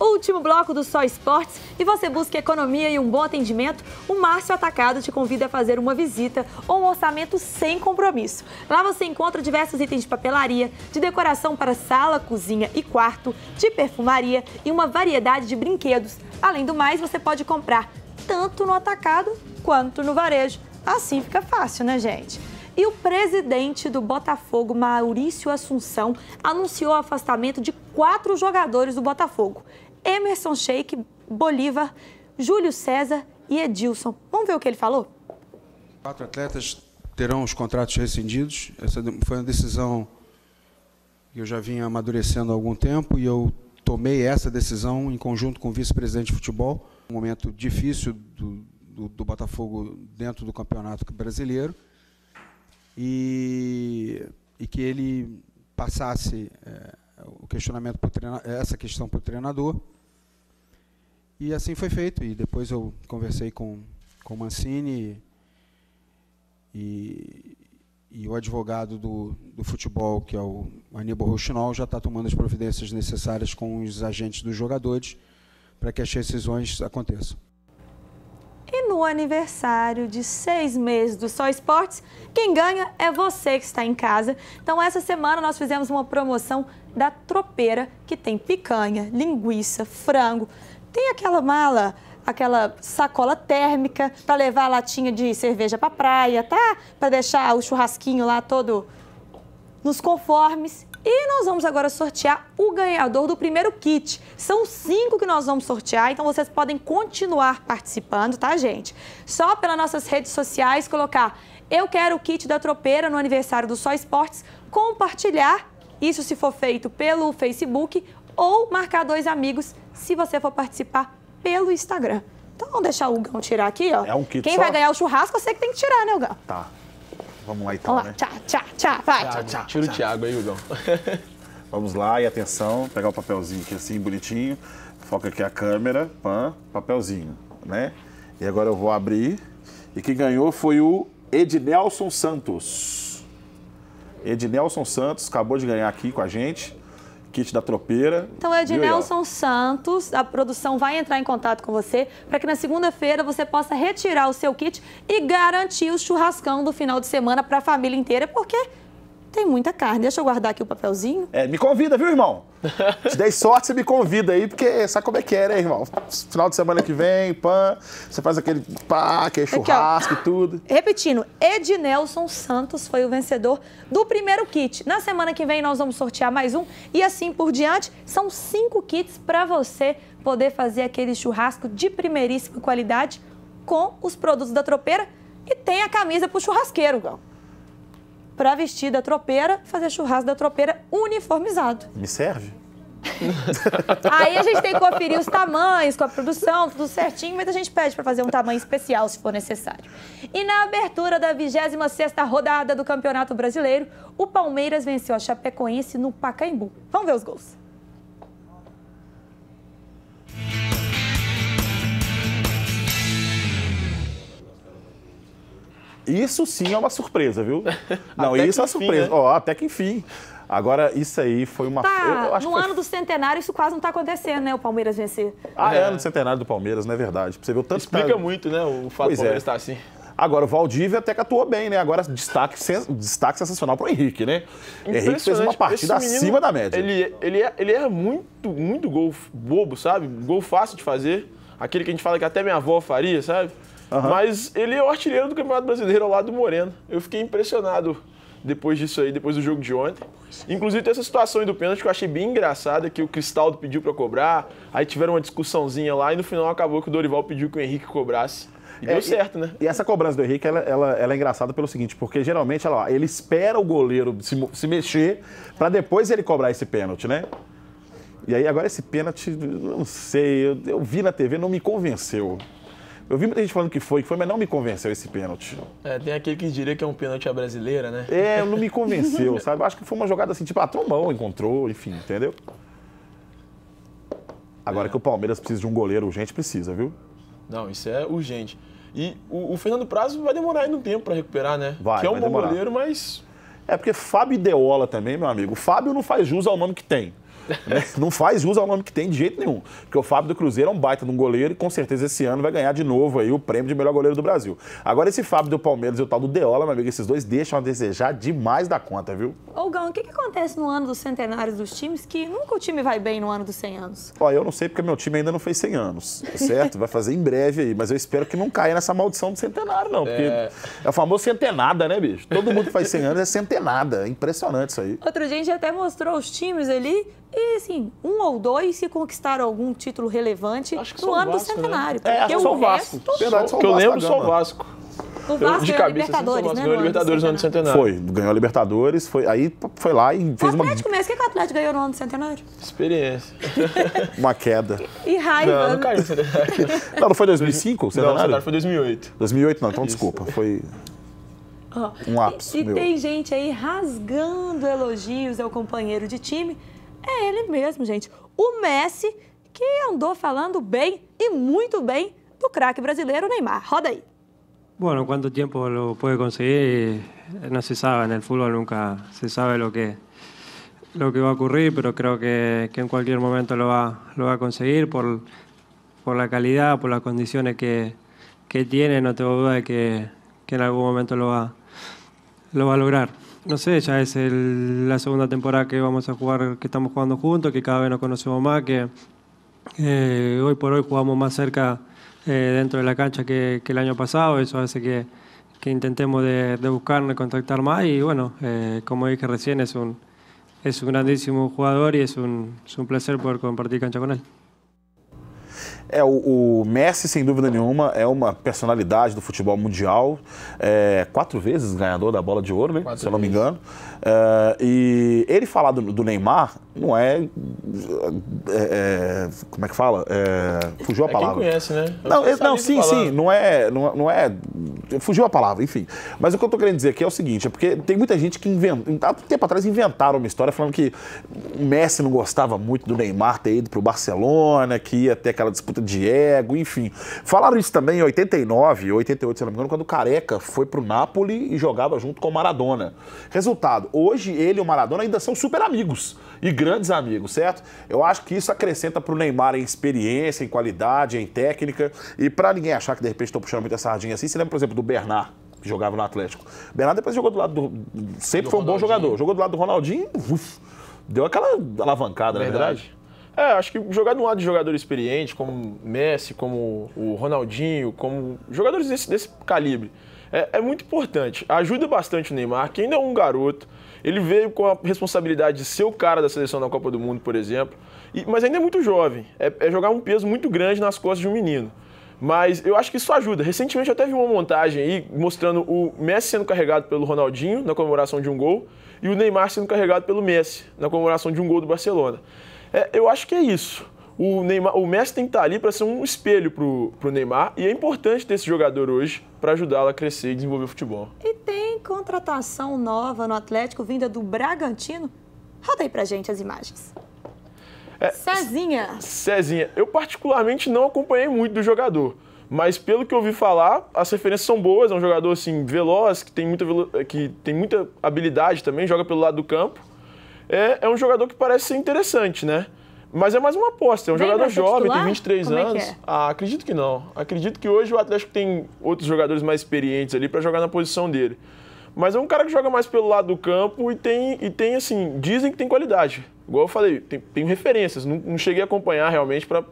último bloco do Só Esportes e você busca economia e um bom atendimento, o Márcio Atacado te convida a fazer uma visita ou um orçamento sem compromisso. Lá você encontra diversos itens de papelaria, de decoração para sala, cozinha e quarto, de perfumaria e uma variedade de brinquedos. Além do mais, você pode comprar tanto no atacado quanto no varejo. Assim fica fácil, né, gente? E o presidente do Botafogo, Maurício Assunção, anunciou o afastamento de quatro jogadores do Botafogo: Emerson Sheik, Bolívar, Júlio César e Edilson. Vamos ver o que ele falou? Quatro atletas terão os contratos rescindidos. Essa foi uma decisão que eu já vinha amadurecendo há algum tempo e eu tomei essa decisão em conjunto com o vice-presidente de futebol. Um momento difícil do, do, do Botafogo dentro do Campeonato Brasileiro e, e que ele passasse é, o questionamento treinador, essa questão para o treinador. E assim foi feito. E depois eu conversei com, com o Mancini e, e o advogado do, do futebol, que é o Aníbal Rochinol, já está tomando as providências necessárias com os agentes dos jogadores para que as decisões aconteçam no aniversário de seis meses do Só Esportes, quem ganha é você que está em casa. Então, essa semana nós fizemos uma promoção da tropeira, que tem picanha, linguiça, frango. Tem aquela mala aquela sacola térmica para levar a latinha de cerveja para praia, tá? Para deixar o churrasquinho lá todo nos conformes. E nós vamos agora sortear o ganhador do primeiro kit. São cinco que nós vamos sortear, então vocês podem continuar participando, tá, gente? Só pelas nossas redes sociais colocar eu quero o kit da tropeira no aniversário do Só Esportes, compartilhar, isso se for feito pelo Facebook, ou marcar dois amigos se você for participar pelo Instagram. Então vamos deixar o Gão tirar aqui, ó. É um kit Quem só? vai ganhar o churrasco, você que tem que tirar, né, Gão? Tá. Vamos lá então, Vamos né? Tchá, tchá, tchá, vai. Thiago, tira o Thiago aí, Hugão. Vamos lá e atenção, pegar o papelzinho aqui assim, bonitinho. Foca aqui a câmera, pan, papelzinho, né? E agora eu vou abrir. E quem ganhou foi o Ednelson Santos. Ednelson Santos acabou de ganhar aqui com a gente kit da tropeira. Então é de Nelson aí, Santos. A produção vai entrar em contato com você para que na segunda-feira você possa retirar o seu kit e garantir o churrascão do final de semana para a família inteira, porque tem muita carne. Deixa eu guardar aqui o papelzinho. É, me convida, viu, irmão? Te dei sorte, você me convida aí, porque sabe como é que é, né, irmão? Final de semana que vem, pan, você faz aquele pá, aquele churrasco e tudo. Repetindo, Ednelson Santos foi o vencedor do primeiro kit. Na semana que vem nós vamos sortear mais um e assim por diante. São cinco kits para você poder fazer aquele churrasco de primeiríssima qualidade com os produtos da Tropeira e tem a camisa pro churrasqueiro, Gal para vestir da tropeira, fazer churrasco da tropeira uniformizado. Me serve? Aí a gente tem que conferir os tamanhos com a produção, tudo certinho, mas a gente pede para fazer um tamanho especial se for necessário. E na abertura da 26ª rodada do Campeonato Brasileiro, o Palmeiras venceu a Chapecoense no Pacaembu. Vamos ver os gols. Isso sim é uma surpresa, viu? Não, isso é uma surpresa. Né? Ó, né? oh, até que enfim. Agora, isso aí foi uma. Tá, eu, eu no ano do centenário, isso quase não está acontecendo, né? O Palmeiras vencer. Ah, é, é ano do centenário do Palmeiras, não é verdade? Você viu tanto Explica que tá... muito, né? O fato pois do é. Palmeiras estar tá é. assim. Agora, o Valdívia até que atuou bem, né? Agora, destaque, destaque sensacional para o Henrique, né? Henrique fez uma partida menino, acima da média. Ele, ele, é, ele é muito, muito gol bobo, sabe? Gol fácil de fazer. Aquele que a gente fala que até minha avó faria, sabe? Uhum. Mas ele é o artilheiro do Campeonato Brasileiro ao lado do Moreno. Eu fiquei impressionado depois disso aí, depois do jogo de ontem. Inclusive, tem essa situação aí do pênalti que eu achei bem engraçada, que o Cristaldo pediu para cobrar, aí tiveram uma discussãozinha lá e no final acabou que o Dorival pediu que o Henrique cobrasse. E é, deu certo, né? E, essa cobrança do Henrique, ela, ela, ela, é engraçada pelo seguinte, porque geralmente ela, ele espera o goleiro se, se mexer para depois ele cobrar esse pênalti, né? E aí agora esse pênalti, não sei, eu, eu vi na TV, não me convenceu. Eu vi muita gente falando que foi, que foi, mas não me convenceu esse pênalti. É, tem aquele que diria que é um pênalti à brasileira, né? É, não me convenceu, sabe? Acho que foi uma jogada assim, tipo, a ah, trombão encontrou, enfim, entendeu? Agora é. que o Palmeiras precisa de um goleiro urgente, precisa, viu? Não, isso é urgente. E o, o Fernando Prazo vai demorar ainda um tempo para recuperar, né? Vai, que é um bom demorar. goleiro, mas. É porque Fábio Deola também, meu amigo. Fábio não faz jus ao nome que tem. Né? Não faz uso ao nome que tem de jeito nenhum. Porque o Fábio do Cruzeiro é um baita de um goleiro e com certeza esse ano vai ganhar de novo aí o prêmio de melhor goleiro do Brasil. Agora esse Fábio do Palmeiras e o tal do Deola, meu amigo, esses dois deixam a desejar demais da conta, viu? Ô, Gão, o que, que acontece no ano dos centenários dos times que nunca o time vai bem no ano dos 100 anos? Ó, eu não sei porque meu time ainda não fez 100 anos, tá certo? Vai fazer em breve aí, mas eu espero que não caia nessa maldição do centenário, não. Porque é, é o famoso centenada, né, bicho? Todo mundo que faz 100 anos é centenada. É impressionante isso aí. Outro dia a gente até mostrou os times ali e, assim, um ou dois se conquistaram algum título relevante no ano Vasco, do centenário. Né? É, acho que né? é, o Vasco. Resto... Verdade, só o que eu lembro, só o Vasco. O Vasco de ganhou cabeça, assim, Libertadores, assim, né? Ganhou Libertadores no ano do centenário. Foi, ganhou a Libertadores, foi, aí foi lá e fez o uma... Atlético mesmo, o que, o Atlético ganhou no ano do centenário? Experiência. uma queda. E raiva. Não, não caiu no centenário. Não, não foi 2005 o centenário? Não, o centenário foi 2008. 2008 não, então Isso. desculpa, foi... Oh. Um ápice, E, e tem gente aí rasgando elogios ao companheiro de time é ele mesmo, gente. O Messi, que andou falando bem e muito bem do craque brasileiro Neymar. Roda aí. Bueno, quanto tempo lo pode conseguir Não se sabe. No futebol nunca se sabe o que, lo que va a ocurrir, pero creo que, que en cualquier momento lo va, lo va a conseguir por, por la calidad, por las condiciones que, que tiene. No tengo duda de que, que en algún momento lo va, lo va a lograr. no sé, ya es la segunda temporada que vamos a jugar, que estamos jugando juntos, que cada vez nos conocemos más, que eh, hoy por hoy jugamos más cerca eh, dentro de la cancha que, el año pasado, eso hace que, intentemos de, de buscarnos, contactar más y bueno, eh, como dije recién, es un, es un grandísimo jugador y es un, es un placer poder compartir cancha con él. É, o, o, Messi, sem dúvida nenhuma, é uma personalidade do futebol mundial. É, quatro vezes ganhador da bola de ouro, né? Quatro se eu não me engano. É, e ele falar do, do Neymar não é, é, é Como é que fala? É, fugiu a é palavra. Quem conhece, né? Eu não, não sim, sim. Não é, não, não, é. Fugiu a palavra, enfim. Mas o que eu tô querendo dizer aqui é o seguinte: é porque tem muita gente que inventa. Há um tempo atrás inventaram uma história falando que o Messi não gostava muito do Neymar ter ido pro Barcelona, que ia ter aquela disputa disputa de ego, enfim. Falaram isso também em 89, 88, se não me engano, quando o Careca foi pro Napoli e jogava junto com o Maradona. Resultado, hoje ele e o Maradona ainda são super amigos e grandes amigos, certo? Eu acho que isso acrescenta pro Neymar em experiência, em qualidade, em técnica e para ninguém achar que de repente estou puxando muita sardinha assim, você lembra, por exemplo, do Bernard? que jogava no Atlético. Bernardo depois jogou do lado do. Sempre do foi um Ronaldinho. bom jogador. Jogou do lado do Ronaldinho, uf, deu aquela alavancada, verdade. é verdade. É, acho que jogar do lado de jogador experiente, como Messi, como o Ronaldinho, como jogadores desse, desse calibre, é, é muito importante. Ajuda bastante o Neymar, que ainda é um garoto. Ele veio com a responsabilidade de ser o cara da seleção na Copa do Mundo, por exemplo. E, mas ainda é muito jovem. É, é, jogar um peso muito grande nas costas de um menino. Mas eu acho que isso ajuda. Recentemente eu até vi uma montagem aí mostrando o Messi sendo carregado pelo Ronaldinho na comemoração de um gol e o Neymar sendo carregado pelo Messi na comemoração de um gol do Barcelona. É, eu acho que é isso. O, Neymar, o Messi tem que estar ali para ser um espelho para o Neymar e é importante ter esse jogador hoje para ajudá-lo a crescer e desenvolver o futebol. E tem contratação nova no Atlético vinda do Bragantino? Roda aí para gente as imagens. É, Cezinha. Cezinha. Eu particularmente não acompanhei muito do jogador, mas pelo que eu ouvi falar, as referências são boas. É um jogador assim veloz, que tem muita, que tem muita habilidade também, joga pelo lado do campo é, é um jogador que parece ser interessante, né? Mas é mais uma aposta, é um jogador jovem, titular? tem 23 Como anos. É que é? Ah, acredito que não. Acredito que hoje o Atlético tem outros jogadores mais experientes ali para jogar na posição dele. Mas é um cara que joga mais pelo lado do campo e tem, e tem assim, dizem que tem qualidade. Igual eu falei, tem, tem referências. Não, não, cheguei a acompanhar realmente para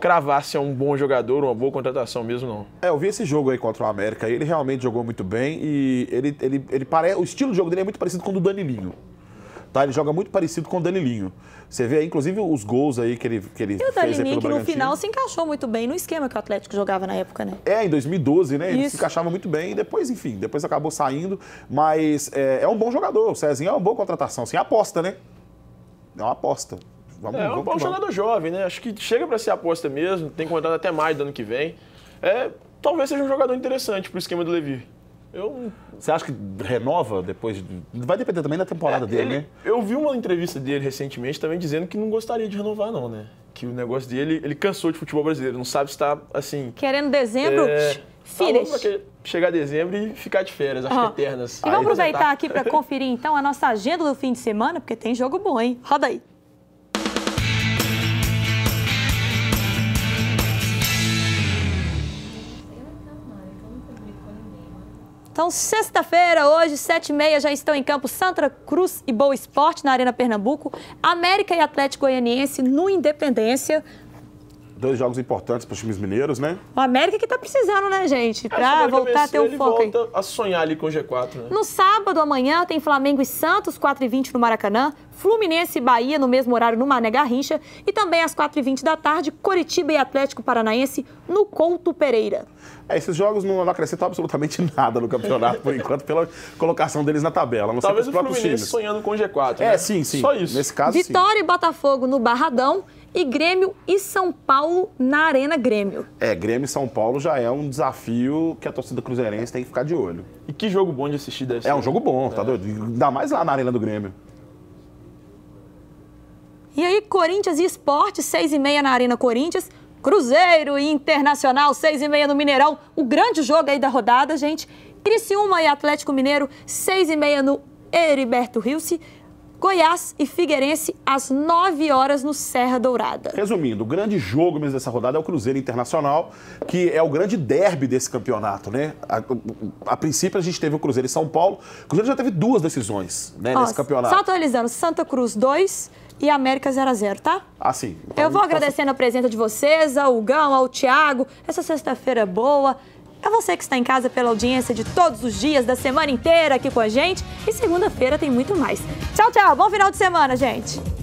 cravar se é um bom jogador, uma boa contratação mesmo, não. É, eu vi esse jogo aí contra o América. Ele realmente jogou muito bem e ele, ele, ele pare... o estilo de jogo dele é muito parecido com o do Danilinho. Tá? Ele joga muito parecido com o Danilinho. Você vê, inclusive, os gols aí que ele, que ele e o Danilinho, que no final se encaixou muito bem no esquema que o Atlético jogava na época, né? É, em 2012, né? Ele Isso. se encaixava muito bem e depois, enfim, depois acabou saindo. Mas é, é um bom jogador. O Cezinho é uma boa contratação. Assim, é aposta, né? É uma aposta. Vamos, é, vamos, é um jogador jovem, né? Acho que chega para ser aposta mesmo. Tem contrato até mais do ano que vem. É, talvez seja um jogador interessante para o esquema do Levi. Eu... Você acha que renova depois? De... Vai depender também da temporada é, dele, ele... né? Eu vi uma entrevista dele recentemente também dizendo que não gostaria de renovar, não, né? Que o negócio dele, ele cansou de futebol brasileiro, não sabe se está assim. Querendo dezembro, é... finish. Tá chegar dezembro e ficar de férias, acho uhum. eternas. É e vamos tá, aproveitar tá. aqui para conferir então a nossa agenda do fim de semana, porque tem jogo bom, hein? Roda aí. Então, sexta-feira, hoje, 7h30, já estão em campo Santa Cruz e Boa Esporte na Arena Pernambuco, América e Atlético Goianiense no Independência. Dois jogos importantes para os times mineiros, né? O América que está precisando, né, gente? É, para voltar a ter o um foco. volta aí. a sonhar ali com o G4, né? No sábado, amanhã, tem Flamengo e Santos, 4h20 no Maracanã. Fluminense e Bahia no mesmo horário no Mané Garrincha e também às 4h20 da tarde, Coritiba e Atlético Paranaense no Couto Pereira. É, esses jogos não acrescentam absolutamente nada no campeonato por enquanto pela colocação deles na tabela, não Talvez sei o Fluminense times. sonhando com o G4, É, né? sim, sim. Só isso. Nesse caso, Vitória sim. e Botafogo no Barradão e Grêmio e São Paulo na Arena Grêmio. É, Grêmio e São Paulo já é um desafio que a torcida cruzeirense tem que ficar de olho. E que jogo bom de assistir dessa. É um jogo bom, tá é. doido? Ainda mais lá na Arena do Grêmio. E aí, Corinthians e Esporte, 6h30 na Arena Corinthians. Cruzeiro e Internacional, 6h30 no Mineirão. O grande jogo aí da rodada, gente. Criciúma e Atlético Mineiro, 6h30 no Heriberto Rilse. Goiás e Figueirense às 9 horas no Serra Dourada. Resumindo, o grande jogo mesmo dessa rodada é o Cruzeiro Internacional, que é o grande derby desse campeonato, né? A, a, a princípio a gente teve o Cruzeiro e São Paulo. O Cruzeiro já teve duas decisões né, Ó, nesse campeonato. Só atualizando, Santa Cruz 2, e América 0x0, tá? Ah, sim. Então, eu vou então agradecendo a presença de vocês, ao Gão, ao Tiago. Essa sexta-feira é boa. É você que está em casa pela audiência de todos os dias, da semana inteira aqui com a gente. E segunda-feira tem muito mais. Tchau, tchau. Bom final de semana, gente.